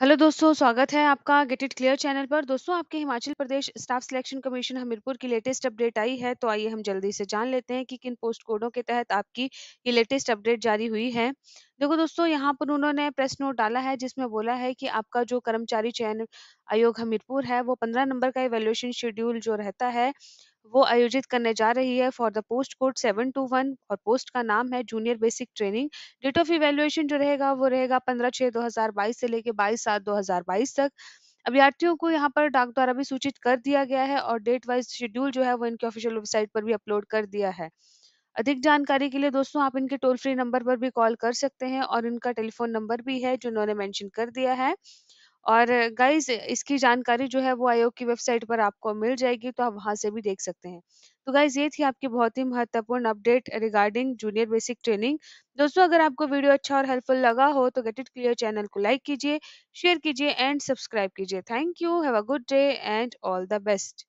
Hello दोस्तों, स्वागत है आपका गेट इट क्लियर चैनल पर। दोस्तों आपके Himachal Pradesh staff selection commission Hamirpur की लेटेस्ट अपडेट आई है, तो आइए हम जल्दी से जान लेते हैं कि किन पोस्ट कोडों के तहत आपकी ये लेटेस्ट अपडेट जारी हुई है। देखो दोस्तों यहाँ पर उन्होंने प्रेस नोट डाला है जिसमें बोला है कि आपका जो कर्मचारी चयन आयोग हमीरपुर है वो पंद्रह नंबर का इवेल्युएशन शेड्यूल जो रहता है वो आयोजित करने जा रही है फॉर द पोस्ट कोड 721 और पोस्ट का नाम है junior basic training date of evaluation जो रहेगा वो रहेगा पंद्रह छः दो हजार बाईस से लेकर बाईस सात दो हजार बाईस तक अभ्यर्थियों को यहाँ पर डाक द्वारा भी सूचित कर दिया गया है और डेट वाइज शेड्यूल जो है वो इनके ऑफिशियल वेबसाइट पर भी अपलोड कर दिया है अधिक जानकारी के लिए दोस्तों आप इनके टोल फ्री नंबर पर भी कॉल कर सकते हैं और इनका टेलीफोन नंबर भी है जो इन्होंने मैंशन कर दिया है और गाइस इसकी जानकारी जो है वो आयोग की वेबसाइट पर आपको मिल जाएगी तो आप वहां से भी देख सकते हैं तो गाइज ये थी आपकी बहुत ही महत्वपूर्ण update regarding junior basic training दोस्तों अगर आपको वीडियो अच्छा और हेल्पफुल लगा हो तो गेट इट क्लियर चैनल को लाइक कीजिए शेयर कीजिए एंड सब्सक्राइब कीजिए thank you have a good day and all the best